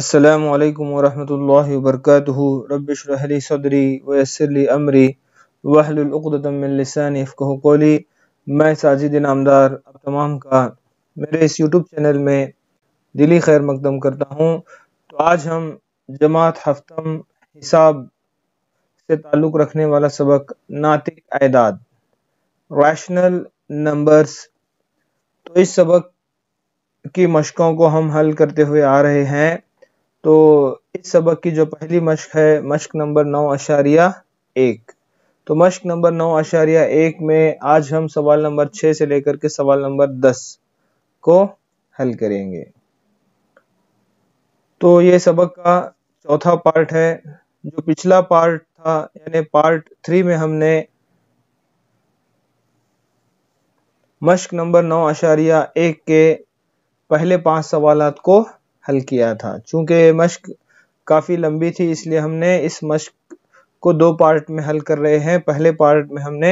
असलकम वरहमल वबरक रबरहली सदरी वसरली अमरी वहलुलदमिलसानफ़ोली मैं साजिद नामदार अब तमाम का मेरे इस यूट्यूब चैनल में दिली खैर मकदम करता हूँ तो आज हम जमात हफ्तम हिसाब से ताल्लुक़ रखने वाला सबक नातिक आदाद रैशनल नंबर्स तो इस सबक की मशक़ों को हम हल करते हुए आ रहे हैं तो इस सबक की जो पहली मश्क है मश्क नंबर नौ अशारिया एक तो मश्क नंबर नौ अशारिया एक में आज हम सवाल नंबर छः से लेकर के सवाल नंबर दस को हल करेंगे तो ये सबक का चौथा पार्ट है जो पिछला पार्ट था यानी पार्ट थ्री में हमने मश्क नंबर नौ अशारिया एक के पहले पांच सवाल को हल किया था चूंकि मश्क काफ़ी लंबी थी इसलिए हमने इस मश्क को दो पार्ट में हल कर रहे हैं पहले पार्ट में हमने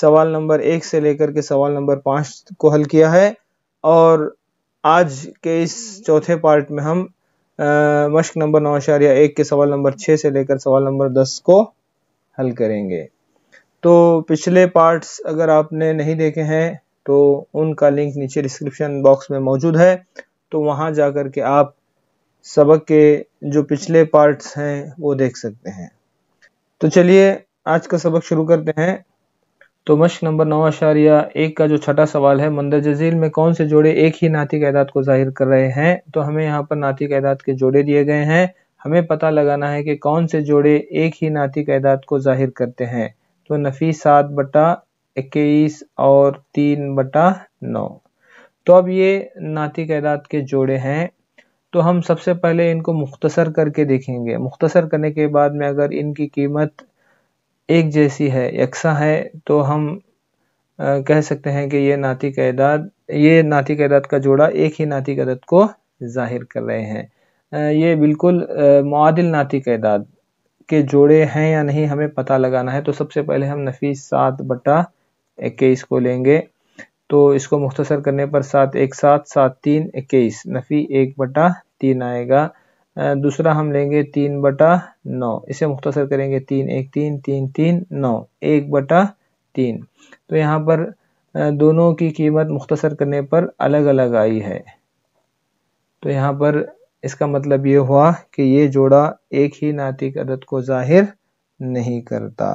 सवाल नंबर एक से लेकर के सवाल नंबर पाँच को हल किया है और आज के इस चौथे पार्ट में हम आ, मश्क नंबर नौ आशारिया एक के सवाल नंबर छः से लेकर सवाल नंबर दस को हल करेंगे तो पिछले पार्ट्स अगर आपने नहीं देखे हैं तो उनका लिंक नीचे डिस्क्रिप्शन बॉक्स में मौजूद है तो वहां जा करके के आप सबक के जो पिछले पार्ट्स हैं वो देख सकते हैं तो चलिए आज का सबक शुरू करते हैं तो मश्क नंबर नौ आशारिया एक का जो छठा सवाल है मंदर जजील में कौन से जोड़े एक ही नाती कैदाद को जाहिर कर रहे हैं तो हमें यहाँ पर नाती कैदाद के जोड़े दिए गए हैं हमें पता लगाना है कि कौन से जोड़े एक ही नाती कैदाद को जाहिर करते हैं तो नफी सात बटा इक्कीस और तीन बटा नौ तो अब ये नाती कैदात के जोड़े हैं तो हम सबसे पहले इनको मुख्तसर करके देखेंगे मुख्तसर करने के बाद में अगर इनकी कीमत एक जैसी है यकसा है तो हम आ, कह सकते हैं कि ये नाती कैदाद ये नाती कैदाद का जोड़ा एक ही नाती कैदाद को जाहिर कर रहे हैं आ, ये बिल्कुल मुआदिल नाती कैदाद के जोड़े हैं या नहीं हमें पता लगाना है तो सबसे पहले हम नफीस सात बटा इक्कीस को लेंगे तो इसको मुख्तसर करने पर सात एक सात सात तीन इक्कीस नफ़ी एक बटा तीन आएगा दूसरा हम लेंगे तीन बटा नौ इसे मुख्तसर करेंगे तीन एक तीन तीन तीन नौ एक बटा तीन तो यहाँ पर दोनों की कीमत मुख्तसर करने पर अलग अलग आई है तो यहाँ पर इसका मतलब ये हुआ कि ये जोड़ा एक ही नातिक अदद को ज़ाहिर नहीं करता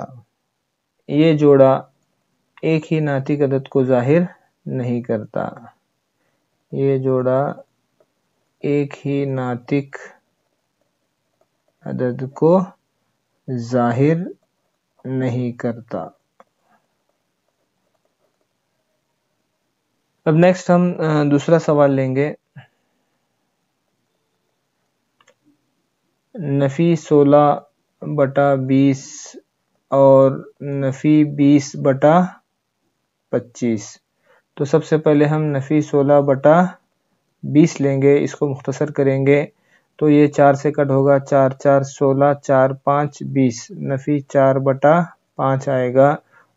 ये जोड़ा एक ही नातिक अदद को ज़ाहिर नहीं करता। ये जोड़ा एक ही नातिक अदद को ज़ाहिर नहीं करता अब नेक्स्ट हम दूसरा सवाल लेंगे नफ़ी सोलह बटा बीस और नफ़ी बीस बटा पच्चीस तो सबसे पहले हम नफ़ी सोलह बटा बीस लेंगे इसको मुख्तसर करेंगे तो ये चार से कट होगा चार चार सोलह चार पाँच बीस नफ़ी चार बटा पाँच आएगा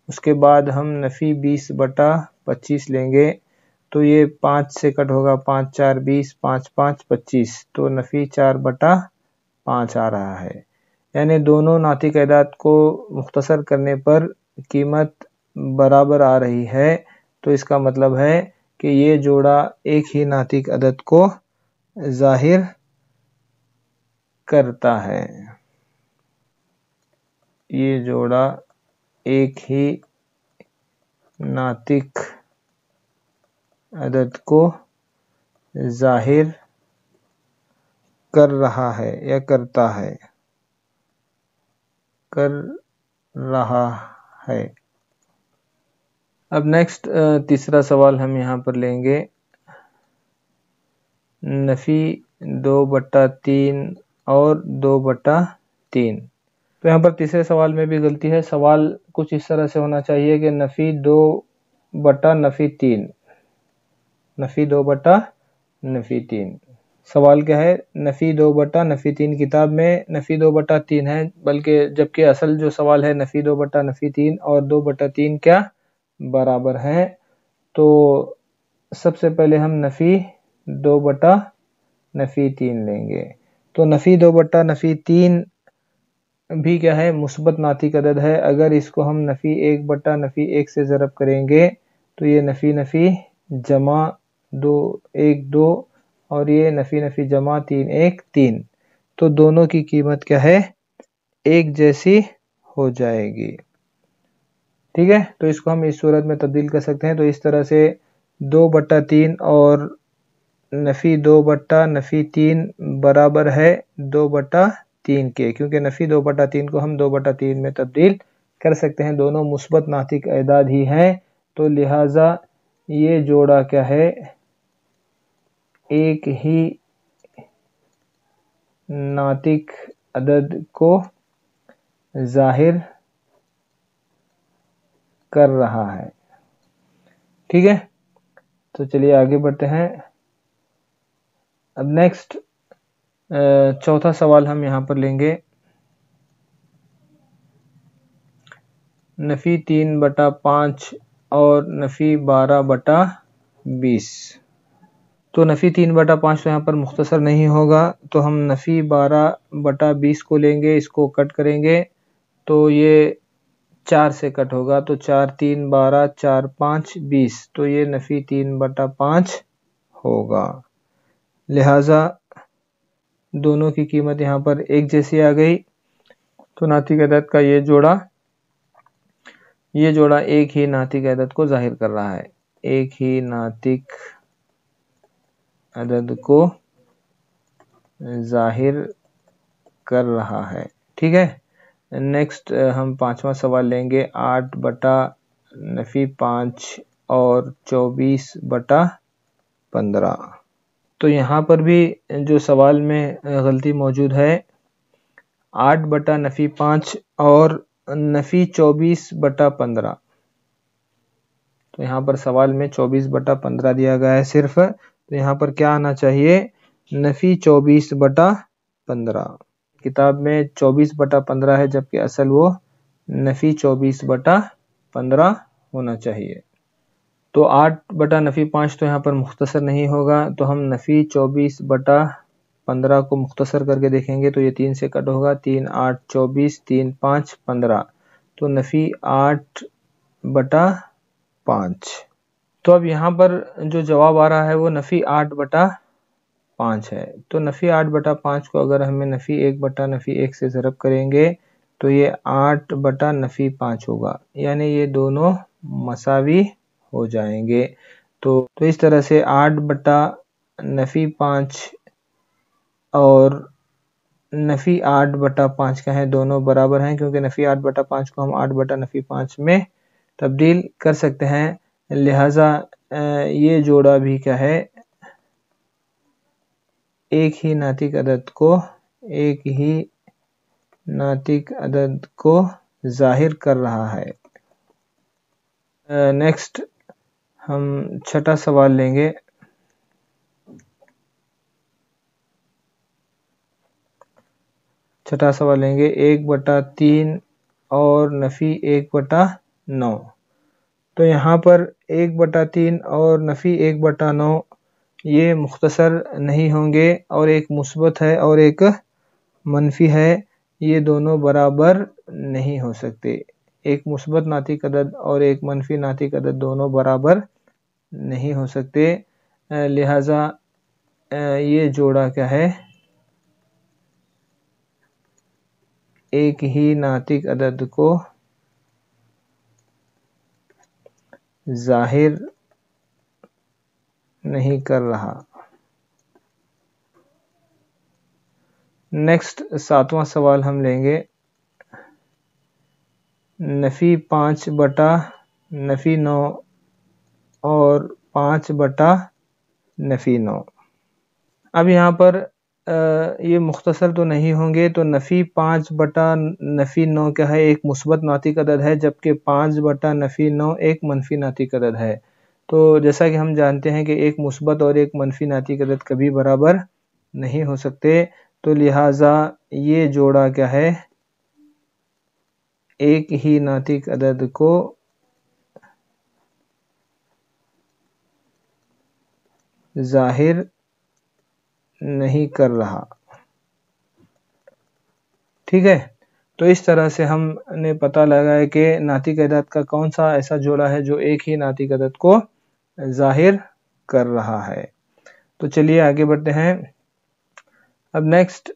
उसके बाद हम नफ़ी बीस बटा पच्चीस लेंगे तो ये पाँच से कट होगा पाँच चार बीस पाँच पाँच पच्चीस तो नफ़ी चार बटा पाँच आ रहा है यानी दोनों नाती को मुख्तसर करने पर कीमत बराबर आ रही है तो इसका मतलब है कि ये जोड़ा एक ही नातिक अदद को जाहिर करता है ये जोड़ा एक ही नातिक अदद को जाहिर कर रहा है या करता है कर रहा है अब नेक्स्ट तीसरा सवाल हम यहाँ पर लेंगे नफ़ी दो बट्टा तीन और दो बट्टा तीन तो यहाँ पर तीसरे सवाल में भी गलती है सवाल कुछ इस तरह से होना चाहिए कि नफ़ी दो बट्टा नफ़ी तीन नफ़ी दो बट्टा नफ़ी तीन सवाल क्या है नफ़ी दो बट्टा नफ़ी तीन किताब में नफ़ी दो बट्टा तीन है बल्कि जबकि असल जो सवाल है नफ़ी दो बट्टा नफ़ी तीन और दो बट्टा तीन क्या बराबर है तो सबसे पहले हम नफ़ी दो बटा नफ़ी तीन लेंगे तो नफ़ी दो बटा नफ़ी तीन भी क्या है मुस्बत नातिक अदद है अगर इसको हम नफ़ी एक बटा नफ़ी एक से ज़रब करेंगे तो ये नफ़ी नफ़ी जमा दो एक दो और ये नफ़ी नफ़ी जमा तीन एक तीन तो दोनों की कीमत क्या है एक जैसी हो जाएगी ठीक है तो इसको हम इस सूरत में तब्दील कर सकते हैं तो इस तरह से दो बट्टा तीन और नफ़ी दो बट्टा नफ़ी तीन बराबर है दो बट्टा तीन के क्योंकि नफ़ी दो बटा तीन को हम दो बटा तीन में तब्दील कर सकते हैं दोनों मुस्बत नातिक अदाद ही हैं तो लिहाजा ये जोड़ा क्या है एक ही नातिक अदद को ज़ाहिर कर रहा है ठीक है तो चलिए आगे बढ़ते हैं अब नेक्स्ट चौथा सवाल हम यहाँ पर लेंगे नफ़ी तीन बटा पांच और नफ़ी बारह बटा बीस तो नफ़ी तीन बटा पाँच तो यहाँ पर मुख्तसर नहीं होगा तो हम नफ़ी बारह बटा बीस को लेंगे इसको कट करेंगे तो ये चार से कट होगा तो चार तीन बारह चार पाँच बीस तो ये नफ़ी तीन बटा पाँच होगा लिहाजा दोनों की कीमत यहाँ पर एक जैसी आ गई तो नातिक अदद का ये जोड़ा ये जोड़ा एक ही नातिक अदद को जाहिर कर रहा है एक ही नातिक अदद को जाहिर कर रहा है ठीक है नेक्स्ट uh, हम पांचवा सवाल लेंगे आठ बटा नफ़ी पाँच और चौबीस बटा पंद्रह तो यहाँ पर भी जो सवाल में uh, गलती मौजूद है आठ बटा नफ़ी पाँच और नफ़ी चौबीस बटा पंद्रह तो यहाँ पर सवाल में चौबीस बटा पंद्रह दिया गया है सिर्फ तो यहाँ पर क्या आना चाहिए नफ़ी चौबीस बटा पंद्रह किताब में चौबीस बटा पंद्रह है जबकि असल वो नफ़ी चौबीस बटा पंद्रह होना चाहिए तो आठ बटा नफ़ी पाँच तो यहाँ पर मुख्तसर नहीं होगा तो हम नफ़ी चौबीस बटा पंद्रह को मुख्तसर करके देखेंगे तो ये तीन से कट होगा तीन आठ चौबीस तीन पाँच पंद्रह तो नफ़ी आठ बटा पाँच तो अब यहाँ पर जो जवाब आ रहा है वो नफ़ी आठ बटा पाँच है तो नफ़ी आठ बटा पाँच को अगर हमें नफ़ी एक बटा नफ़ी एक से ज़रब करेंगे तो ये आठ बटा नफ़ी पाँच होगा यानी ये दोनों मसावी हो जाएंगे तो तो इस तरह से आठ बटा नफ़ी पाँच और नफ़ी आठ बटा पाँच का है दोनों बराबर हैं क्योंकि नफ़ी आठ बटा पाँच को हम आठ बटा नफ़ी पाँच में तब्दील कर सकते हैं लिहाजा ये जोड़ा भी क्या है एक ही नातिक अदद को एक ही नातिक अदद को ज़ाहिर कर रहा है नेक्स्ट uh, हम छठा सवाल लेंगे छठा सवाल लेंगे एक बटा तीन और नफ़ी एक बटा नौ तो यहाँ पर एक बटा तीन और नफ़ी एक बटा नौ ये मुख्तसर नहीं होंगे और एक मुस्बत है और एक मनफी है ये दोनों बराबर नहीं हो सकते एक मुस्बत नातिक अदद और एक मनफी नाती अदद दोनों बराबर नहीं हो सकते लिहाजा ये जोड़ा क्या है एक ही नातिक अदद को ज़ाहिर नहीं कर रहा नेक्स्ट सातवां सवाल हम लेंगे नफ़ी पाँच बटा नफ़ी नौ और पाँच बटा नफ़ी नौ अब यहाँ पर आ, ये मुख्तसर तो नहीं होंगे तो नफ़ी पाँच बटा नफ़ी नौ क्या है एक मुस्बत नातिक अदद है जबकि पाँच बटा नफ़ी नौ एक मनफी नातिक अदद है तो जैसा कि हम जानते हैं कि एक मुस्बत और एक मनफी नाती के अदद कभी बराबर नहीं हो सकते तो लिहाजा ये जोड़ा क्या है एक ही नातिक अदद को जाहिर नहीं कर रहा ठीक है तो इस तरह से हमने पता लगाया कि नातिक अदद का कौन सा ऐसा जोड़ा है जो एक ही नातिक अदद को जाहिर कर रहा है तो चलिए आगे बढ़ते हैं अब नेक्स्ट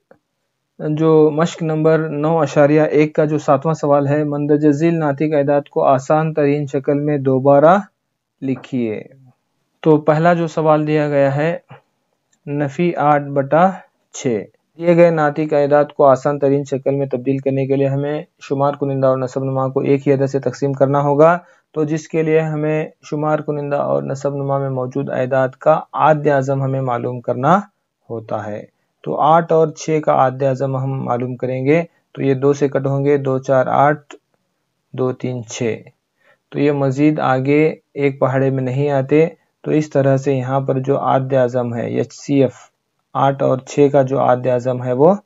जो मश्क नंबर नौ अशारिया एक का जो सातवां सवाल है मंदरज झील नाती अदात को आसान तरीन शक्ल में दोबारा लिखिए तो पहला जो सवाल दिया गया है नफ़ी आठ बटा छ दिए गए नाती अदात को आसान तरीन शक्ल में तब्दील करने के लिए हमें शुमार कुनिंदा और नसब नमा को एक ही अदद से तकसीम करना होगा तो जिसके लिए हमें शुमार कुनिंदा और नसब नुमा में मौजूद आयदाद का आद्य अज़म हमें मालूम करना होता है तो आठ और छः का आद्य अज़म हम मालूम करेंगे तो ये दो से कट होंगे दो चार आठ दो तीन छः तो ये मज़ीद आगे एक पहाड़े में नहीं आते तो इस तरह से यहाँ पर जो आद्य अज़म है एच सी एफ आठ और छः का जो आद्य अज़म है वो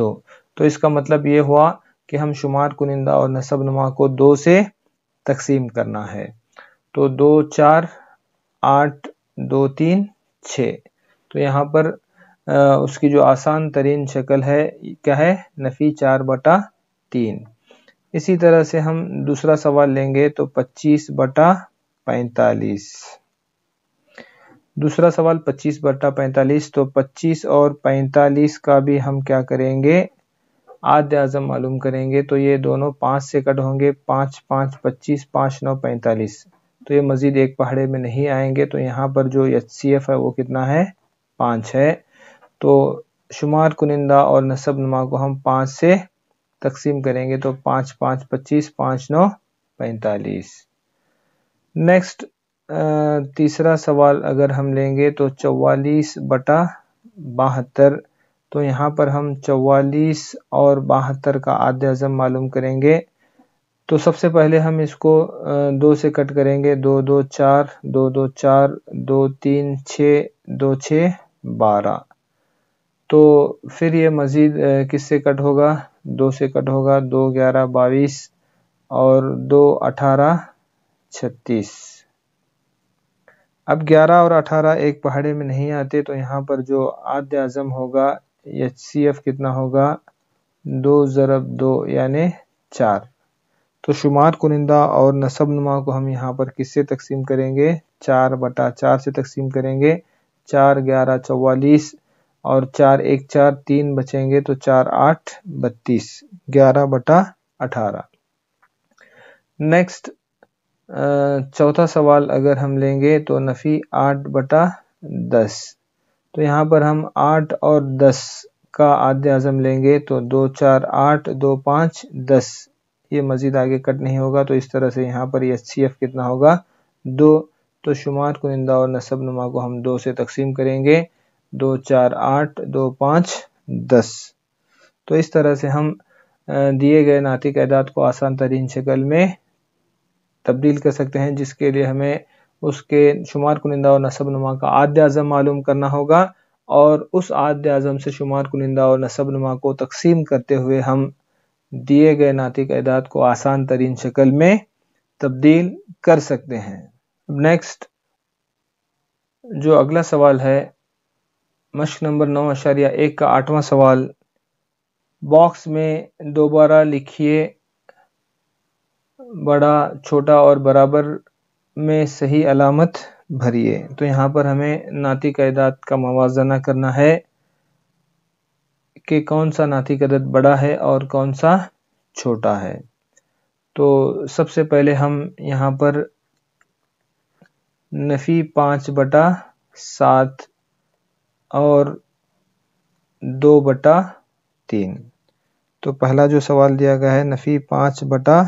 दो तो इसका मतलब ये हुआ कि हम शुमार कुनिंदा और नसब नुमा को दो से तकसीम करना है तो दो चार आठ दो तीन छ तो यहाँ पर आ, उसकी जो आसान तरीन शक्ल है क्या है नफ़ी चार बटा तीन इसी तरह से हम दूसरा सवाल लेंगे तो पच्चीस बटा पैंतालीस दूसरा सवाल पच्चीस बटा पैंतालीस तो पच्चीस और पैतालीस का भी हम क्या करेंगे आद्य आज़म मालूम करेंगे तो ये दोनों पाँच से कट होंगे पाँच पाँच पच्चीस पाँच नौ पैंतालीस तो ये मज़ीद एक पहाड़े में नहीं आएंगे तो यहाँ पर जो एच है वो कितना है पाँच है तो शुमार कुनिंदा और नसब नुमा को हम पाँच से तकसीम करेंगे तो पाँच पाँच पच्चीस पाँच नौ पैंतालीस नेक्स्ट तीसरा सवाल अगर हम लेंगे तो चौवालीस बटा बहत्तर तो यहाँ पर हम 44 और बहत्तर का आद्य अजम मालूम करेंगे तो सबसे पहले हम इसको दो से कट करेंगे दो दो चार दो दो चार दो तीन छ दो छ बारह तो फिर ये मज़ीद किससे कट होगा दो से कट होगा दो ग्यारह बाईस और दो अठारह छत्तीस अब ग्यारह और अठारह एक पहाड़े में नहीं आते तो यहाँ पर जो आद्य अज़म होगा एच सी एफ कितना होगा दो ज़रब दो यानि चार तो शुमार कुनिंदा और नसब नुमा को हम यहाँ पर किससे तकसीम करेंगे चार बटा चार से तकसीम करेंगे चार ग्यारह चौवालीस और चार एक चार तीन बचेंगे तो चार आठ बत्तीस ग्यारह बटा अठारह नेक्स्ट चौथा सवाल अगर हम लेंगे तो नफ़ी आठ बटा दस तो यहाँ पर हम आठ और दस का आद्य आजम लेंगे तो दो चार आठ दो पाँच दस ये मज़ीद आगे कट नहीं होगा तो इस तरह से यहाँ पर ये सी एफ कितना होगा दो तो शुमार कुनिंदा और नसब नुमा को हम दो से तकसीम करेंगे दो चार आठ दो पाँच दस तो इस तरह से हम दिए गए नातिक अदाद को आसान तरीन शक्ल में तब्दील कर सकते हैं जिसके लिए हमें उसके शुमार कुनिंदा और नसब नुमा का आद अज़म मालूम करना होगा और उस आद अज़म से शुमार कुनिंदा और नसब नुमा को तकसीम करते हुए हम दिए गए नातिक अदाद को आसान तरीन शक्ल में तब्दील कर सकते हैं नेक्स्ट जो अगला सवाल है मश्क नंबर नौ अशारिया एक का आठवां सवाल बॉक्स में दोबारा लिखिए बड़ा छोटा और बराबर में सही अलामत भरिए तो यहाँ पर हमें नाती कैदात का मवाजना करना है कि कौन सा नाती कदद बड़ा है और कौन सा छोटा है तो सबसे पहले हम यहाँ पर नफ़ी पाँच बटा सात और दो बटा तीन तो पहला जो सवाल दिया गया है नफ़ी पाँच बटा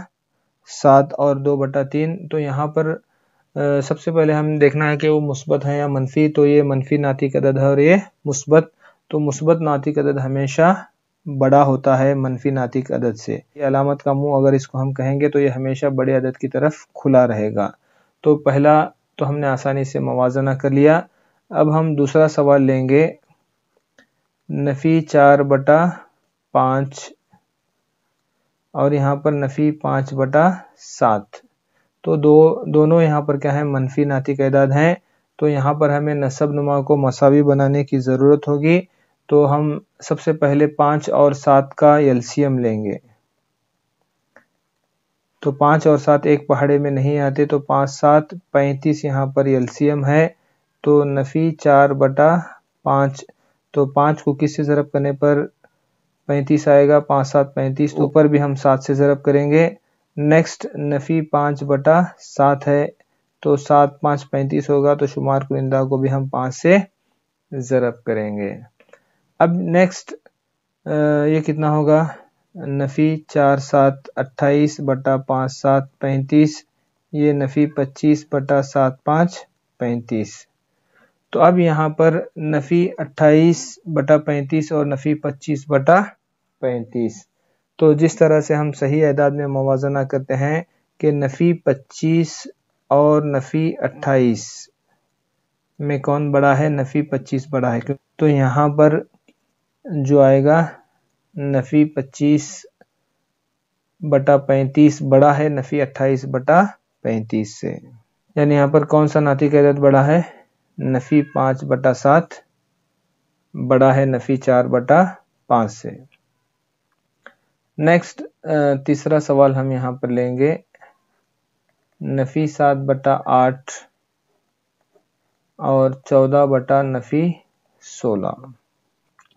सात और दो बटा तीन तो यहाँ पर सबसे पहले हम देखना है कि वो मुस्बत है या मनफी तो ये मनफी नाती अदद है और ये मुस्बत तो मुस्बत नाती कदद हमेशा बड़ा होता है मनफी नातिक अदद से ये अलामत का मुंह अगर इसको हम कहेंगे तो ये हमेशा बड़े अदद की तरफ खुला रहेगा तो पहला तो हमने आसानी से मुजना कर लिया अब हम दूसरा सवाल लेंगे नफ़ी चार बटा पाँच और यहाँ पर नफ़ी पाँच बटा सात तो दो दोनों यहाँ पर क्या है मनफी नाती कैदाद हैं तो यहाँ पर हमें नसब नुमा को मसावी बनाने की ज़रूरत होगी तो हम सबसे पहले पाँच और सात का एल्सीयम लेंगे तो पाँच और सात एक पहाड़े में नहीं आते तो पाँच सात पैंतीस यहाँ पर एल्सीयम है तो नफ़ी चार बटा पाँच तो पाँच को किस से ज़रब करने पर पैंतीस आएगा पाँच सात पैंतीस तो ऊपर भी हम सात से ज़रब करेंगे नेक्स्ट नफ़ी पाँच बटा सात है तो सात पाँच पैंतीस होगा तो शुमार कुंदा को भी हम पाँच से ज़रब करेंगे अब नेक्स्ट ये कितना होगा नफ़ी चार सात अट्ठाईस बटा पाँच सात पैंतीस ये नफ़ी पच्चीस बटा सात पाँच पैंतीस तो अब यहाँ पर नफ़ी अट्ठाईस बटा पैंतीस और नफ़ी पच्चीस बटा पैंतीस तो जिस तरह से हम सही अदाद में मुजना करते हैं कि नफ़ी पच्चीस और नफ़ी अट्ठाईस में कौन बड़ा है नफ़ी पच्चीस बड़ा है तो यहाँ पर जो आएगा नफ़ी पच्चीस बटा पैंतीस बड़ा है नफ़ी अट्ठाईस बटा पैंतीस से यानी यहाँ पर कौन सा नाती का बड़ा है नफ़ी पाँच बटा सात बड़ा है नफ़ी चार बटा पाँच से नेक्स्ट uh, तीसरा सवाल हम यहाँ पर लेंगे नफ़ी सात बटा आठ और चौदह बटा नफ़ी सोलह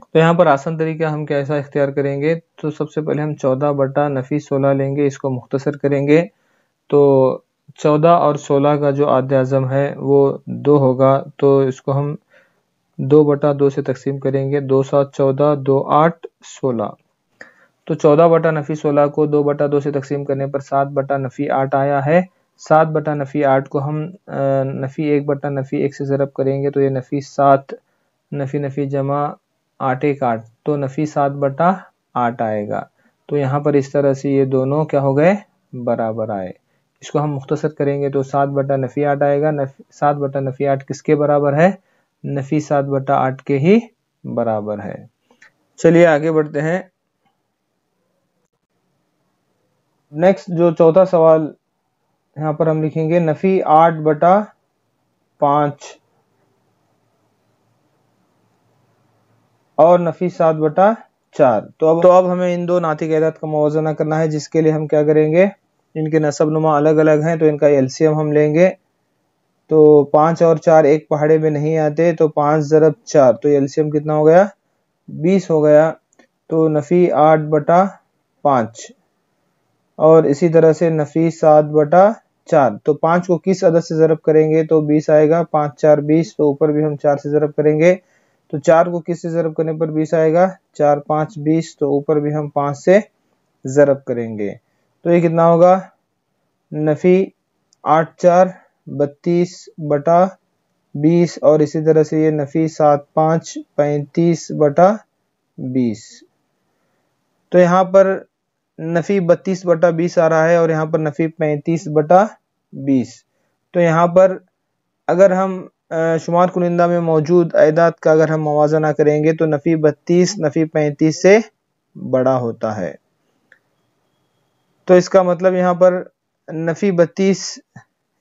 तो यहाँ पर आसान तरीका हम कैसा इख्तियार करेंगे तो सबसे पहले हम चौदह बटा नफ़ी सोलह लेंगे इसको मुख्तसर करेंगे तो चौदह और सोलह का जो आद अज़म है वो दो होगा तो इसको हम दो बटा दो से तकसीम करेंगे दो सात चौदह दो आठ सोलह तो चौदह बटा नफ़ी सोलह को दो बटा दो से तकसीम करने पर सात बटा नफ़ी आठ आया है सात बटा नफ़ी आठ को हम नफ़ी एक बटा नफ़ी एक से ज़रब करेंगे तो ये नफ़ी सात नफ़ी नफ़ी जमा आठ एक आठ तो नफ़ी सात बटा आठ आएगा तो यहाँ पर इस तरह से ये दोनों क्या हो गए बराबर आए इसको हम मुख्तसर करेंगे तो सात बटा नफ़ी आठ आएगा सात बटा नफ़ी आठ किसके बराबर है नफ़ी सात बटा आठ के ही बराबर है चलिए आगे बढ़ते हैं नेक्स्ट जो चौथा सवाल यहाँ पर हम लिखेंगे नफी आठ बटा पांच और नफी सात बटा चार तो अब तो अब हमें इन दो नाती कैदात का मुवजना करना है जिसके लिए हम क्या करेंगे इनके नसब नुमा अलग अलग हैं तो इनका एलसीएम हम लेंगे तो पांच और चार एक पहाड़े में नहीं आते तो पांच ज़रब चार तो एलसीएम कितना हो गया बीस हो गया तो नफ़ी आठ बटा पांच और इसी तरह से नफी सात बटा चार तो पांच को किस अदद से ज़रब करेंगे तो बीस आएगा पांच चार बीस तो ऊपर भी हम चार से ज़रब करेंगे तो चार को किस से ज़रब करने पर बीस आएगा चार पांच बीस तो ऊपर भी हम पांच से ज़रब करेंगे तो ये कितना होगा नफ़ी आठ चार बत्तीस बटा बीस और इसी तरह से ये नफ़ी सात पांच पैंतीस बटा बीस तो यहाँ पर नफ़ी बत्तीस बटा बीस आ रहा है और यहाँ पर नफ़ी पैंतीस बटा बीस तो यहाँ पर अगर हम शुमार कुनिंदा में मौजूद आयदाद का अगर हम मवाजना करेंगे तो नफ़ी बत्तीस नफ़ी पैंतीस से बड़ा होता है तो इसका मतलब यहाँ पर नफ़ी बत्तीस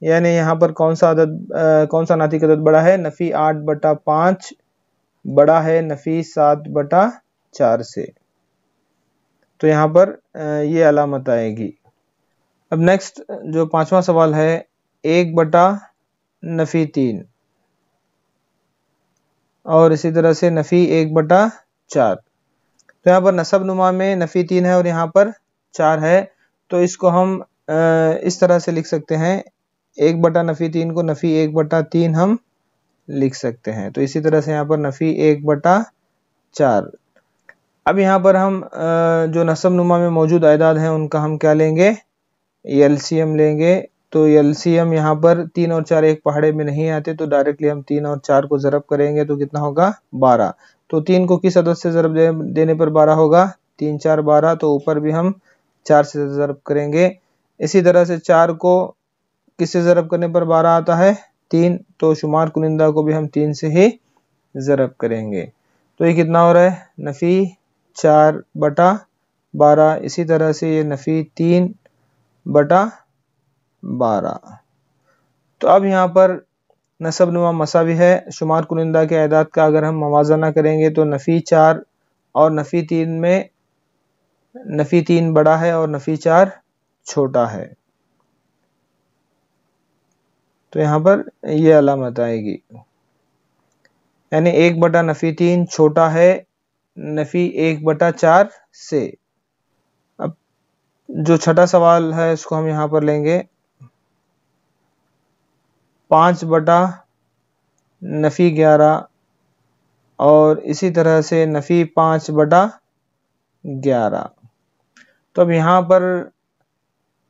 यानी यहाँ पर कौन सा अदद कौन सा नातिक अदद बड़ा है नफ़ी आठ बटा पाँच बड़ा है नफ़ी सात बटा चार से तो यहाँ पर ये अलामत आएगी अब नेक्स्ट जो पांचवा सवाल है एक बटा नफ़ी तीन और इसी तरह से नफ़ी एक बटा चार तो यहाँ पर नसब नुमा में नफ़ी तीन है और यहाँ पर चार है तो इसको हम इस तरह से लिख सकते हैं एक बटा नफ़ी तीन को नफ़ी एक बटा तीन हम लिख सकते हैं तो इसी तरह से यहाँ पर नफ़ी एक बटा चार अब यहाँ पर हम जो नसब नुमा में मौजूद आयदाद हैं उनका हम क्या लेंगे एल लेंगे तो एल सी एम यहाँ पर तीन और चार एक पहाड़े में नहीं आते तो डायरेक्टली हम तीन और चार को ज़रब करेंगे तो कितना होगा बारह तो तीन को किस अदद से ज़रब देने पर बारह होगा तीन चार बारह तो ऊपर भी हम चार से ज़रब करेंगे इसी तरह से चार को किससे ज़रब करने पर बारह आता है तीन तो शुमार कुनिंदा को भी हम तीन से ही ज़रब करेंगे तो ये कितना हो रहा है नफ़ी चार बटा बारह इसी तरह से ये नफ़ी तीन बटा बारह तो अब यहाँ पर नसब नुमा भी है शुमार कुनिंदा के अदात का अगर हम मवाजना करेंगे तो नफ़ी चार और नफ़ी तीन में नफ़ी तीन बड़ा है और नफ़ी चार छोटा है तो यहाँ पर ये यह अलामत आएगी यानी एक बटा नफ़ी तीन छोटा है नफ़ी एक बटा चार से अब जो छठा सवाल है इसको हम यहाँ पर लेंगे पाँच बटा नफ़ी ग्यारह और इसी तरह से नफ़ी पांच बटा ग्यारह तो अब यहाँ पर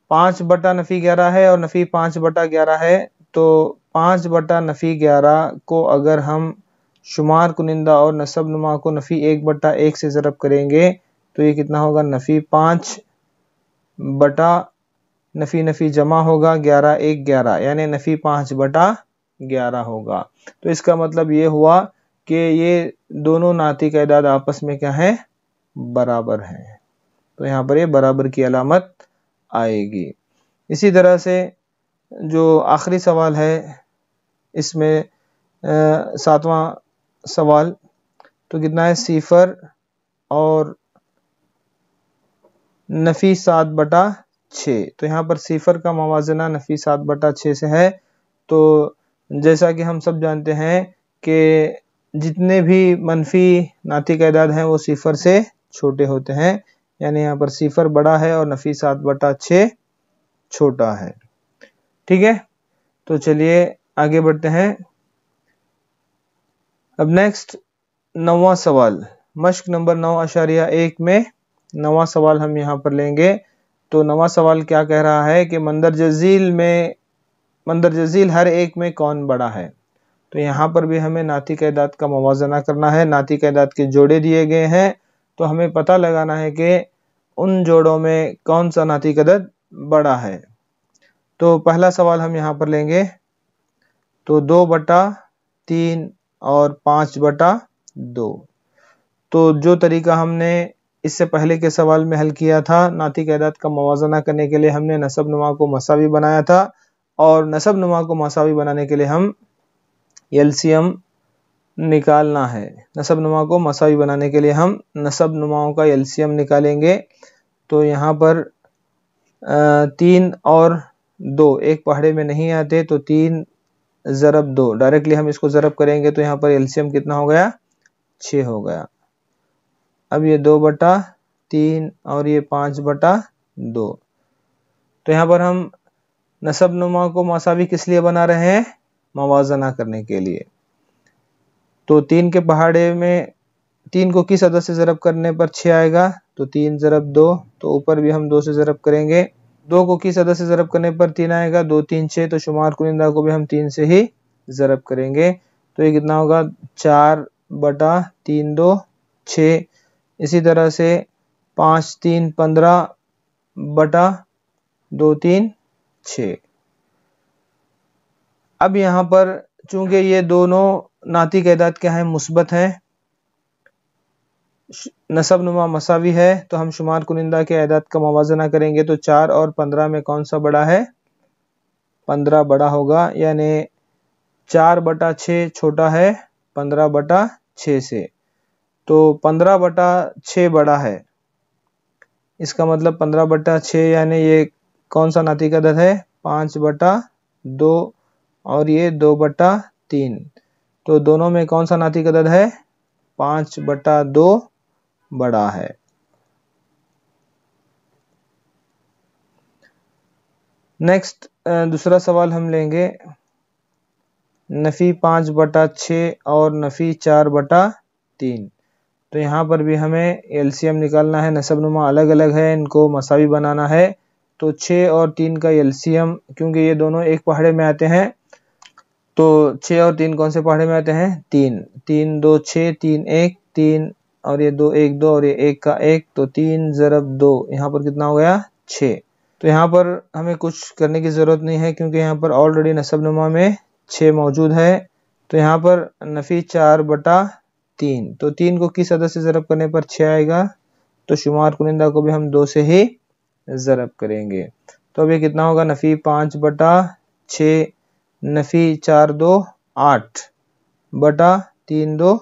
पांच बटा नफ़ी ग्यारह है और नफ़ी पांच बटा ग्यारह है तो पांच बटा नफ़ी ग्यारह को अगर हम शुमार कुनिंदा और नसब नुमा को नफ़ी एक बटा एक से ज़रब करेंगे तो ये कितना होगा नफ़ी पाँच बटा नफ़ी नफ़ी जमा होगा ग्यारह एक ग्यारह यानी नफ़ी पाँच बटा ग्यारह होगा तो इसका मतलब ये हुआ कि ये दोनों नाती का इदाद आपस में क्या है बराबर है तो यहाँ पर ये बराबर की अलामत आएगी इसी तरह से जो आखिरी सवाल है इसमें सातवां सवाल तो कितना है सिफर और नफ़ी सात बटा छः तो यहाँ पर सिफर का मवाजना नफ़ी सात बटा छ से है तो जैसा कि हम सब जानते हैं कि जितने भी मनफी नाती कैदाद हैं वो सिफर से छोटे होते हैं यानी यहाँ पर सिफर बड़ा है और नफ़ी सात बटा छ छोटा है ठीक है तो चलिए आगे बढ़ते हैं अब नेक्स्ट नवा सवाल मश्क नंबर नौ अशारिया एक में नवा सवाल हम यहाँ पर लेंगे तो नवा सवाल क्या कह रहा है कि मंदर जजील में मंदर जजील हर एक में कौन बड़ा है तो यहाँ पर भी हमें नाती कैदात का मवाजना करना है नाती कैदात के जोड़े दिए गए हैं तो हमें पता लगाना है कि उन जोड़ों में कौन सा नाती कदर बड़ा है तो पहला सवाल हम यहाँ पर लेंगे तो दो बटा तीन और पाँच बटा दो तो जो तरीका हमने इससे पहले के सवाल में हल किया था नातिक एदात का मुजना करने के लिए हमने नसब नुमा को मसावी बनाया था और नसब नुमा को मसावी बनाने के लिए हम एलसीएम निकालना है नसब नुमा को मसावी बनाने के लिए हम नसब नुमाओं का एलसीएम निकालेंगे तो यहाँ पर तीन और दो एक पहाड़े में नहीं आते तो तीन ज़रब दो डायरेक्टली हम इसको ज़रब करेंगे तो यहाँ पर एल्शियम कितना हो गया छ हो गया अब ये दो बटा तीन और ये पाँच बटा दो तो यहाँ पर हम नसब नुमा को मसावी किस लिए बना रहे हैं मवाजना करने के लिए तो तीन के पहाड़े में तीन को किस अदद से ज़रब करने पर छ आएगा तो तीन ज़रब दो तो ऊपर भी हम दो से ज़रब करेंगे दो को किस अदद से ज़रब करने पर तीन आएगा दो तीन छः तो शुमार कुनिंदा को भी हम तीन से ही ज़रब करेंगे तो ये कितना होगा चार बटा तीन दो छ इसी तरह से पाँच तीन पंद्रह बटा दो तीन छ अब यहाँ पर चूंकि ये दोनों नाती कैदात क्या है मुस्बत हैं नसब नुमा मसावी है तो हम शुमार कुनिंदा के एदाद का मुजना करेंगे तो चार और पंद्रह में कौन सा बड़ा है पंद्रह बड़ा होगा यानी चार बटा छ छोटा है पंद्रह बटा छ से तो पंद्रह बटा छ बड़ा है इसका मतलब पंद्रह बटा छः यानी ये कौन सा नाती का दर है पाँच बटा दो और ये दो बटा तीन तो दोनों में कौन सा नाती का दर है पाँच बटा दो बड़ा है नेक्स्ट दूसरा सवाल हम लेंगे नफ़ी पांच बटा छ और नफ़ी चार बटा तीन तो यहां पर भी हमें एलसीएम निकालना है नुमा अलग अलग है इनको मसावी बनाना है तो छ और तीन का एलसीएम क्योंकि ये दोनों एक पहाड़े में आते हैं तो छ और तीन कौन से पहाड़े में आते हैं तीन तीन दो छ तीन एक तीन और ये दो एक दो और ये एक का एक तो तीन ज़रब दो यहाँ पर कितना हो गया छ तो यहाँ पर हमें कुछ करने की ज़रूरत नहीं है क्योंकि यहाँ पर ऑलरेडी नुमा में छः मौजूद है तो यहाँ पर नफ़ी चार बटा तीन तो तीन को किस अदद से ज़रब करने पर छः आएगा तो शुमार कुनिंदा को भी हम दो से ही ज़रब करेंगे तो अब ये कितना होगा नफ़ी पाँच बटा छ नफ़ी चार दो आठ बटा तीन दो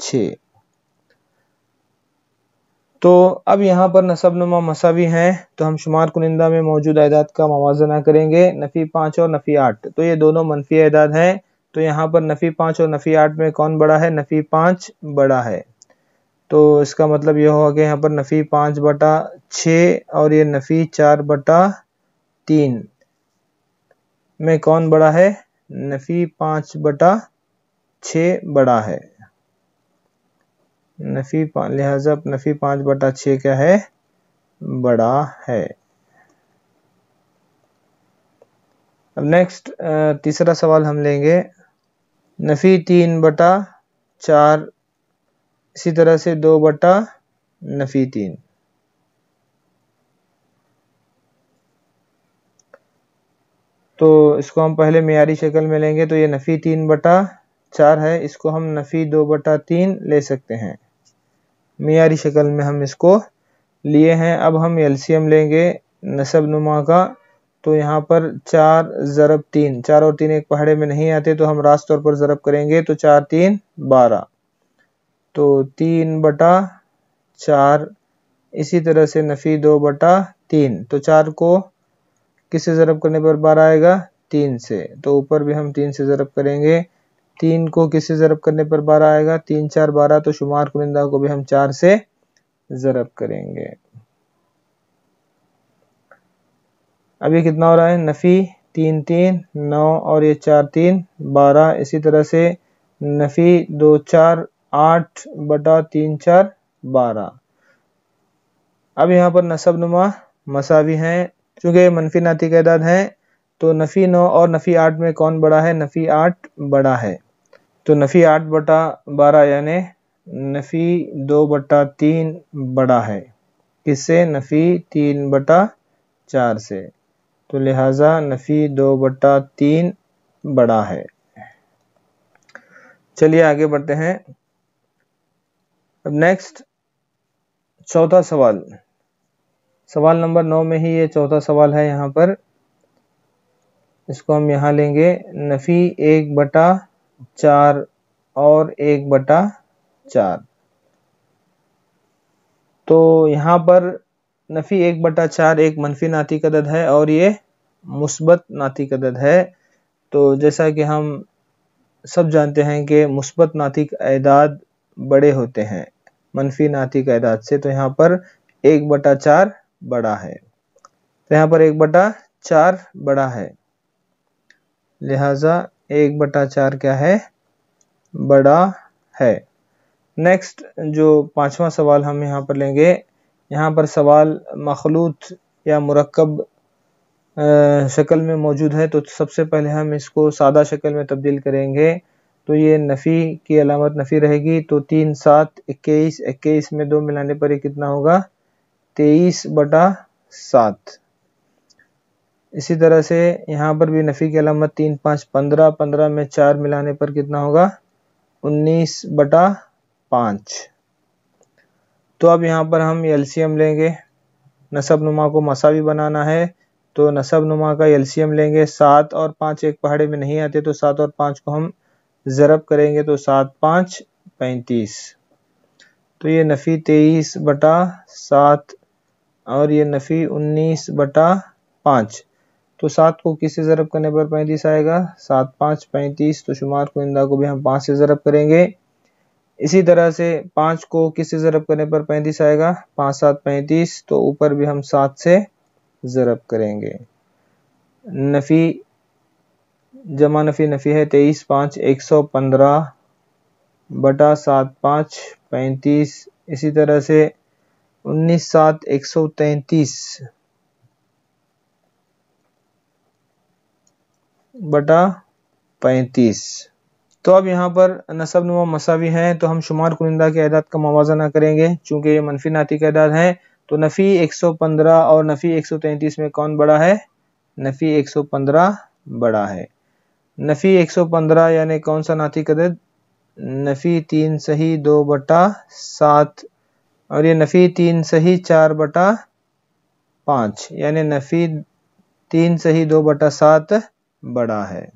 छः तो अब यहाँ पर नुमा मसावी हैं तो हम शुमार कुनिंदा में मौजूद आयदाद का मुजन करेंगे नफ़ी पाँच और नफ़ी आठ तो ये दोनों मनफी आयदाद हैं तो यहाँ पर नफ़ी पाँच और नफ़ी आठ में कौन बड़ा है नफ़ी पाँच बड़ा है तो इसका मतलब यह होगा कि यहाँ पर नफ़ी पाँच बटा छ और ये नफ़ी चार बटा तीन में कौन बड़ा है नफ़ी पाँच बटा छ बड़ा है नफ़ी लिहाजा नफ़ी पाँच बटा छः क्या है बड़ा है अब नेक्स्ट तीसरा सवाल हम लेंगे नफ़ी तीन बटा चार इसी तरह से दो बटा नफ़ी तीन तो इसको हम पहले मीरी शक्ल में लेंगे तो ये नफ़ी तीन बटा चार है इसको हम नफ़ी दो बटा तीन ले सकते हैं मीरी शक्ल में हम इसको लिए हैं अब हम एलसीएम लेंगे नसब नुमा का तो यहाँ पर चार ज़रब तीन चार और तीन एक पहाड़े में नहीं आते तो हम रास्त तौर पर ज़रब करेंगे तो चार तीन बारह तो तीन बटा चार इसी तरह से नफ़ी दो बटा तीन तो चार को किससे ज़रब करने पर बारह आएगा तीन से तो ऊपर भी हम तीन से ज़रब करेंगे तीन को किससे ज़रब करने पर बारह आएगा तीन चार बारह तो शुमार कुनिंदा को भी हम चार से ज़रब करेंगे अब ये कितना हो रहा है नफ़ी तीन तीन नौ और ये चार तीन बारह इसी तरह से नफ़ी दो चार आठ बटा तीन चार बारह अब यहाँ पर नसब नुमा मसावी हैं चूंकि मनफी नाती कैदाद हैं तो नफ़ी नौ और नफ़ी आठ में कौन बड़ा है नफ़ी आठ बड़ा है तो नफ़ी आठ बटा बारह यानि नफ़ी दो बटा तीन बड़ा है किससे नफ़ी तीन बटा चार से तो लिहाजा नफ़ी दो बटा तीन बड़ा है चलिए आगे बढ़ते हैं अब नेक्स्ट चौथा सवाल सवाल नंबर नौ में ही ये चौथा सवाल है यहाँ पर इसको हम यहाँ लेंगे नफ़ी एक बटा चार और एक बटा चार तो यहाँ पर नफ़ी एक बटा चार एक मनफी नाती कदद है और ये मुस्बत नाती कदद है तो जैसा कि हम सब जानते हैं कि मुस्बत नातिक अदाद बड़े होते हैं मनफी नातिक अदाद से तो यहाँ पर एक बटा चार बड़ा है तो यहाँ पर एक बटा चार बड़ा है लिहाजा एक बटा चार क्या है बड़ा है नेक्स्ट जो पांचवा सवाल हम यहाँ पर लेंगे यहाँ पर सवाल मखलूत या मुरकब शक्ल में मौजूद है तो सबसे पहले हम इसको सादा शक्ल में तब्दील करेंगे तो ये नफ़ी की अलामत नफ़ी रहेगी तो तीन सात इक्कीस इक्कीस में दो मिलाने पर ये कितना होगा तेईस बटा सात इसी तरह से यहाँ पर भी नफ़ी की अलामत तीन पाँच पंद्रह पंद्रह में चार मिलाने पर कितना होगा उन्नीस बटा पाँच तो अब यहाँ पर हम एलसीएम लेंगे नसब नुमा को मसावी बनाना है तो नसब नुमा का एलसीएम लेंगे सात और पाँच एक पहाड़े में नहीं आते तो सात और पाँच को हम ज़रब करेंगे तो सात पाँच पैंतीस तो ये नफ़ी तेईस बटा सात और ये नफ़ी उन्नीस बटा पाँच तो सात को किससे ज़रब करने पर पैंतीस आएगा सात पाँच पैंतीस तो शुमार इंदा को भी हम पाँच से ज़रब करेंगे इसी तरह से पाँच को किससे ज़रब करने पर पैंतीस आएगा पाँच सात पैंतीस तो ऊपर भी हम सात से ज़रब करेंगे नफ़ी जमा नफ़ी नफ़ी है तेईस पाँच एक सौ पंद्रह बटा सात पाँच पैंतीस इसी तरह से उन्नीस सात एक सौ तैंतीस बटा पैंतीस तो अब यहाँ पर नसब नुमा मसावी हैं तो हम शुमार कुनिंदा के अदात का मुवाजा ना करेंगे चूंकि ये मनफी नाती के अदात हैं तो नफ़ी 115 और नफ़ी 133 में कौन बड़ा है नफ़ी 115 बड़ा है नफ़ी 115 यानी कौन सा नाती कदद नफ़ी तीन सही दो बटा सात और ये नफ़ी तीन सही चार बटा पाँच यानि नफ़ी तीन सही दो बटा सात बड़ा है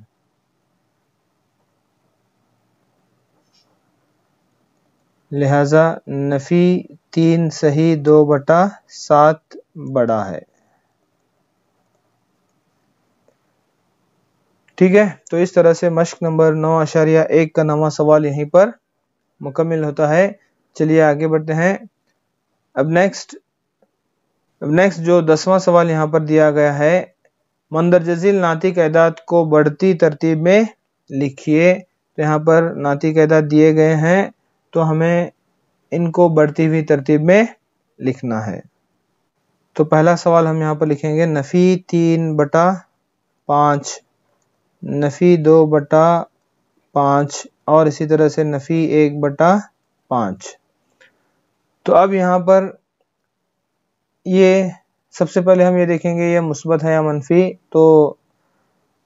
लिहाजा नफ़ी तीन सही दो बटा सात बड़ा है ठीक है तो इस तरह से मश्क नंबर नौ आशारिया एक का नवा सवाल यहीं पर मुकम्मल होता है चलिए आगे बढ़ते हैं अब नेक्स्ट अब नेक्स्ट जो दसवां सवाल यहां पर दिया गया है मंदरज़ील नाती कैदात को बढ़ती तरतीब में लिखिए यहाँ पर नाती कैदात दिए गए हैं तो हमें इनको बढ़ती हुई तरतीब में लिखना है तो पहला सवाल हम यहाँ पर लिखेंगे नफ़ी तीन बटा पाँच नफ़ी दो बटा पाँच और इसी तरह से नफ़ी एक बटा पाँच तो अब यहाँ पर ये सबसे पहले हम ये देखेंगे ये मुस्बत है या मनफी तो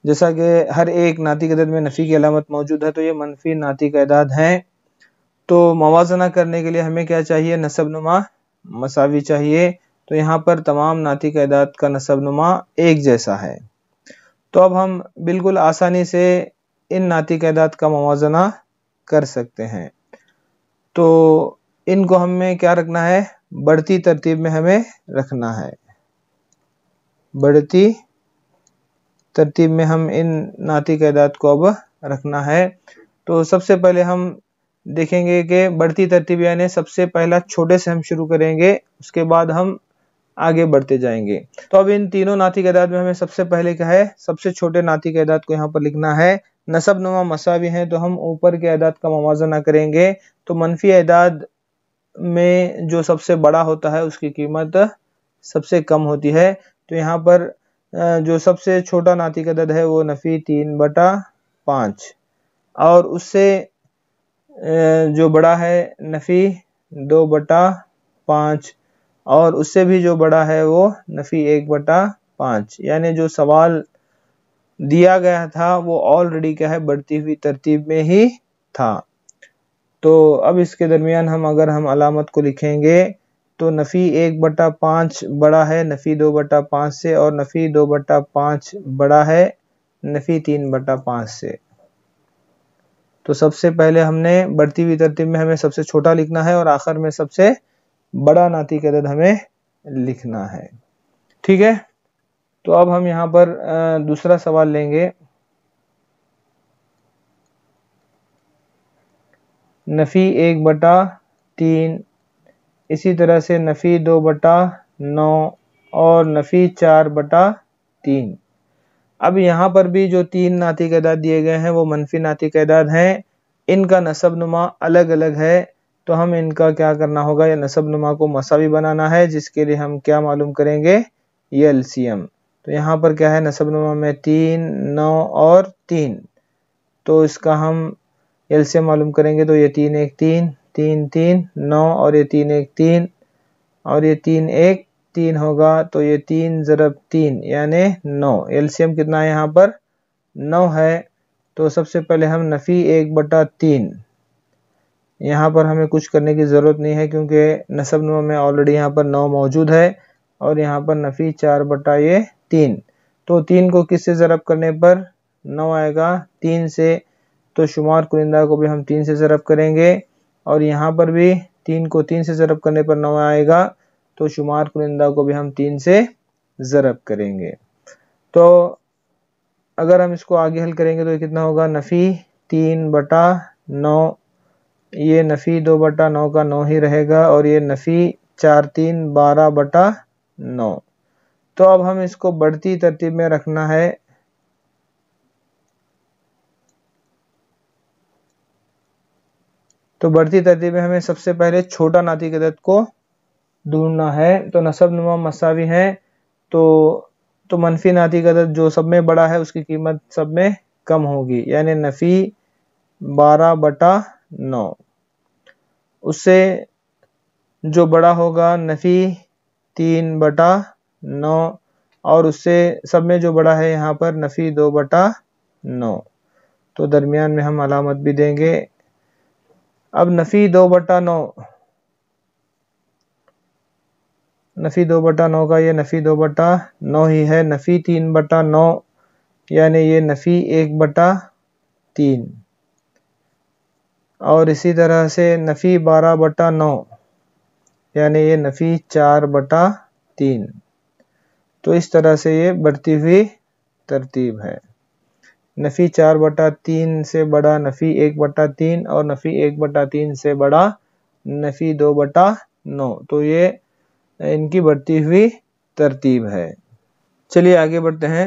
जैसा कि हर एक नाती कदद में नफ़ी की अलामत मौजूद है तो ये मनफी नाती कदाद हैं तो मवाजना करने के लिए हमें क्या चाहिए नसब नुमा मसावी चाहिए तो यहाँ पर तमाम नाती कदाद का नसब नुमा एक जैसा है तो अब हम बिल्कुल आसानी से इन नाती कैदाद का मवाजना कर सकते हैं तो इनको हमें क्या रखना है बढ़ती तरतीब में हमें रखना है बढ़ती तरतीब में हम इन नाती कैदात को अब रखना है तो सबसे पहले हम देखेंगे कि बढ़ती तरतीब यानी सबसे पहला छोटे से हम शुरू करेंगे उसके बाद हम आगे बढ़ते जाएंगे तो अब इन तीनों नाती कैदाद में हमें सबसे पहले क्या है सबसे छोटे नाती कैदाद को यहाँ पर लिखना है नसब नुमा मसावी हैं तो हम ऊपर के अदाद का मवाजना करेंगे तो मनफी अदाद में जो सबसे बड़ा होता है उसकी कीमत सबसे कम होती है तो यहाँ पर जो सबसे छोटा नाती का दद है वो नफ़ी तीन बटा पाँच और उससे जो बड़ा है नफ़ी दो बटा पाँच और उससे भी जो बड़ा है वो नफ़ी एक बटा पाँच यानी जो सवाल दिया गया था वो ऑलरेडी क्या है बढ़ती हुई तरतीब में ही था तो अब इसके दरमियान हम अगर हम अलामत को लिखेंगे तो नफ़ी एक बटा पाँच बड़ा है नफ़ी दो बटा पाँच से और नफ़ी दो बटा पाँच बड़ा है नफ़ी तीन बटा पाँच से तो सबसे पहले हमने बढ़ती हुई तरतीब में हमें सबसे छोटा लिखना है और आखिर में सबसे बड़ा नाती के हमें लिखना है ठीक है तो अब हम यहाँ पर दूसरा सवाल लेंगे नफ़ी एक बटा तीन इसी तरह से नफ़ी दो बटा नौ और नफ़ी चार बटा तीन अब यहाँ पर भी जो तीन नाती कैदाद दिए गए हैं वो मनफी नाती कैदाद हैं इनका नसब नुमा अलग अलग है तो हम इनका क्या करना होगा या नसब नुमा को मसावी बनाना है जिसके लिए हम क्या मालूम करेंगे ये एल तो यहाँ पर क्या है नसब नुमा में तीन नौ और तीन तो इसका हम एल मालूम करेंगे तो ये तीन एक तीन तीन तीन नौ और ये तीन एक तीन और ये तीन एक तीन होगा तो ये तीन ज़रब तीन यानि नौ एलसीएम कितना है यहाँ पर नौ है तो सबसे पहले हम नफ़ी एक बटा तीन यहाँ पर हमें कुछ करने की ज़रूरत नहीं है क्योंकि नसबनुमा में ऑलरेडी यहाँ पर नौ मौजूद है और यहाँ पर नफ़ी चार बटा ये तीन तो तीन को किस से ज़रब करने पर नौ आएगा तीन से तो शुमार कुनिंदा को भी हम तीन से ज़रब करेंगे और यहाँ पर भी तीन को तीन से ज़रब करने पर नौ आएगा तो शुमार कुनिंदा को भी हम तीन से ज़रब करेंगे तो अगर हम इसको आगे हल करेंगे तो कितना होगा नफ़ी तीन बटा नौ ये नफ़ी दो बटा नौ का नौ ही रहेगा और ये नफ़ी चार तीन बारह बटा नौ तो अब हम इसको बढ़ती तरतीब में रखना है तो बढ़ती तरतीब में हमें सबसे पहले छोटा नाती के को ढूंढना है तो नसब नुमा मसावी है तो तो मनफी नाती का जो सब में बड़ा है उसकी कीमत सब में कम होगी यानी नफ़ी बारह बटा नौ उससे जो बड़ा होगा नफ़ी तीन बटा नौ और उससे सब में जो बड़ा है यहाँ पर नफ़ी दो बटा नौ तो दरमियान में हम अलामत भी देंगे अब नफ़ी दो बटा नौ नफ़ी दो बटा नौ का ये नफ़ी दो बटा नौ ही है नफ़ी तीन बटा नौ यानी ये नफ़ी एक बटा तीन और इसी तरह से नफ़ी बारह बटा नौ यानी ये नफ़ी चार बटा तीन तो इस तरह से ये बढ़ती हुई तरतीब है नफ़ी चार बटा तीन से बड़ा नफ़ी एक बटा तीन और नफ़ी एक बटा तीन से बड़ा नफ़ी दो बटा नौ तो ये इनकी बढ़ती हुई तरतीब है चलिए आगे बढ़ते हैं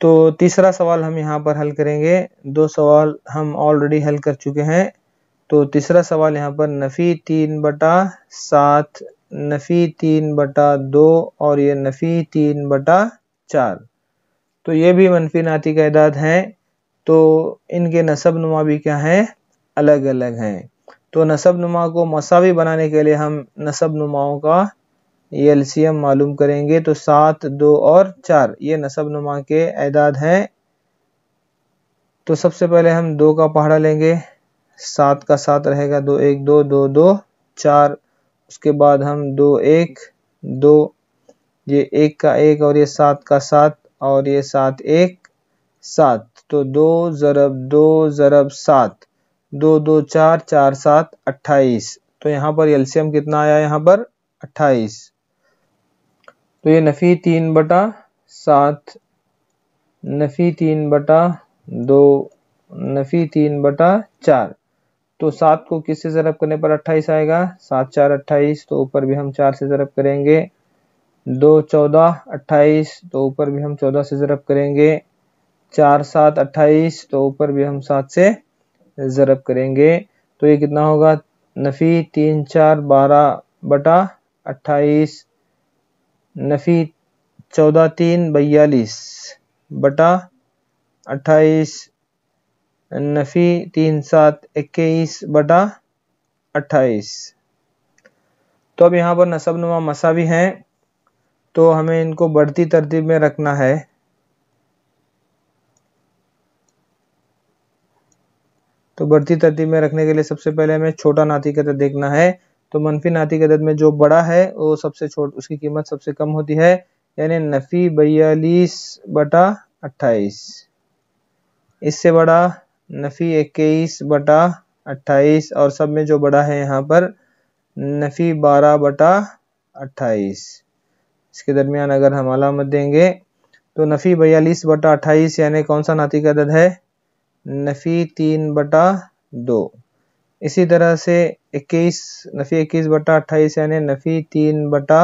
तो तीसरा सवाल हम यहाँ पर हल करेंगे दो सवाल हम ऑलरेडी हल कर चुके हैं तो तीसरा सवाल यहाँ पर नफ़ी तीन बटा सात नफ़ी तीन बटा दो और ये नफ़ी तीन बटा चार तो ये भी मनफी नाती इदाद हैं तो इनके नसब नुमा भी क्या हैं अलग अलग हैं तो नसब नुमा को मसावी बनाने के लिए हम नसब नुमाओं का ये एलसीएम मालूम करेंगे तो सात दो और चार ये नसब नुमा के एदाद हैं तो सबसे पहले हम दो का पहाड़ा लेंगे सात का सात रहेगा दो एक दो दो दो चार उसके बाद हम दो एक दो ये एक का एक और ये सात का सात और ये सात एक सात तो दो ज़रब दो ज़रब सात दो दो चार चार सात अट्ठाईस तो यहाँ पर एल्सियम कितना आया यहाँ पर अट्ठाईस तो ये नफ़ी तीन बटा सात नफ़ी तीन बटा दो नफ़ी तीन बटा चार तो सात को किससे ज़रब करने पर अट्ठाईस आएगा सात चार अट्ठाईस तो ऊपर भी हम चार से ज़रब करेंगे दो चौदह अट्ठाईस तो ऊपर भी हम चौदह से ज़रब करेंगे चार सात अट्ठाईस तो ऊपर भी हम सात से ज़रब करेंगे तो ये कितना होगा नफ़ी तीन चार बारह बटा अट्ठाईस नफ़ी चौदह तीन बयालीस बटा अट्ठाईस नफ़ी तीन सात इक्कीस बटा अट्ठाईस तो अब यहाँ पर नुमा मसा भी हैं तो हमें इनको बढ़ती तरतीब में रखना है तो बढ़ती तरतीब में रखने के लिए सबसे पहले हमें छोटा नाती का देखना है तो मनफी नाती के में जो बड़ा है वो सबसे छोट उसकी कीमत सबसे कम होती है यानी नफ़ी बयालीस बटा अट्ठाईस इससे बड़ा नफ़ी इक्कीस बटा अट्ठाईस और सब में जो बड़ा है यहाँ पर नफ़ी बारह बटा अट्ठाईस इसके दरमियान अगर हम अलामत देंगे तो नफ़ी बयालीस बटा अट्ठाईस यानी कौन सा नाती का अदद है नफ़ी तीन बटा दो इसी तरह से इक्कीस नफ़ी इक्कीस बटा अट्ठाईस यानी नफ़ी तीन बटा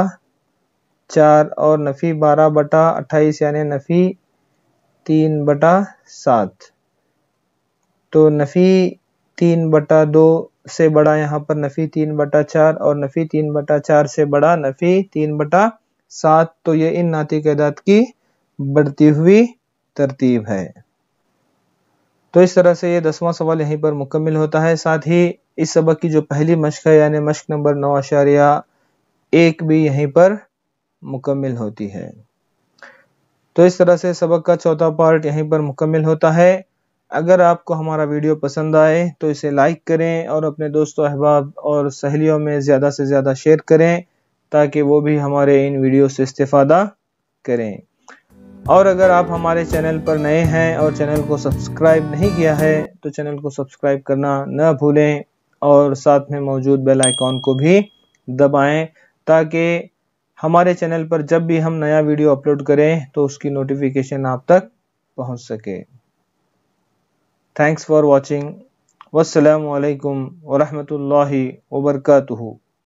चार और नफ़ी बारह बटा अट्ठाईस यानी नफ़ी तीन बटा सात तो नफ़ी तीन बटा दो से बड़ा यहाँ पर नफ़ी तीन बटा चार और नफ़ी तीन बटा चार से बड़ा नफ़ी तीन बटा सात तो ये इन नाती कैदात की बढ़ती हुई तरतीब है तो इस तरह से ये दसवां सवाल यहीं पर मुकम्मल होता है साथ ही इस सबक की जो पहली मश्क है यानी मश्क नंबर नौ आशारिया एक भी यहीं पर मुकम्मल होती है तो इस तरह से सबक का चौथा पार्ट यहीं पर मुकम्मल होता है अगर आपको हमारा वीडियो पसंद आए तो इसे लाइक करें और अपने दोस्तों अहबाब और सहेलियों में ज़्यादा से ज़्यादा शेयर करें ताकि वो भी हमारे इन वीडियो से इस्तेफादा करें और अगर आप हमारे चैनल पर नए हैं और चैनल को सब्सक्राइब नहीं किया है तो चैनल को सब्सक्राइब करना न भूलें और साथ में मौजूद बेल आइकॉन को भी दबाएं ताकि हमारे चैनल पर जब भी हम नया वीडियो अपलोड करें तो उसकी नोटिफिकेशन आप तक पहुंच सके थैंक्स फॉर वॉचिंग वालेकुम वरहमतुल्लाहि वबरकatuhu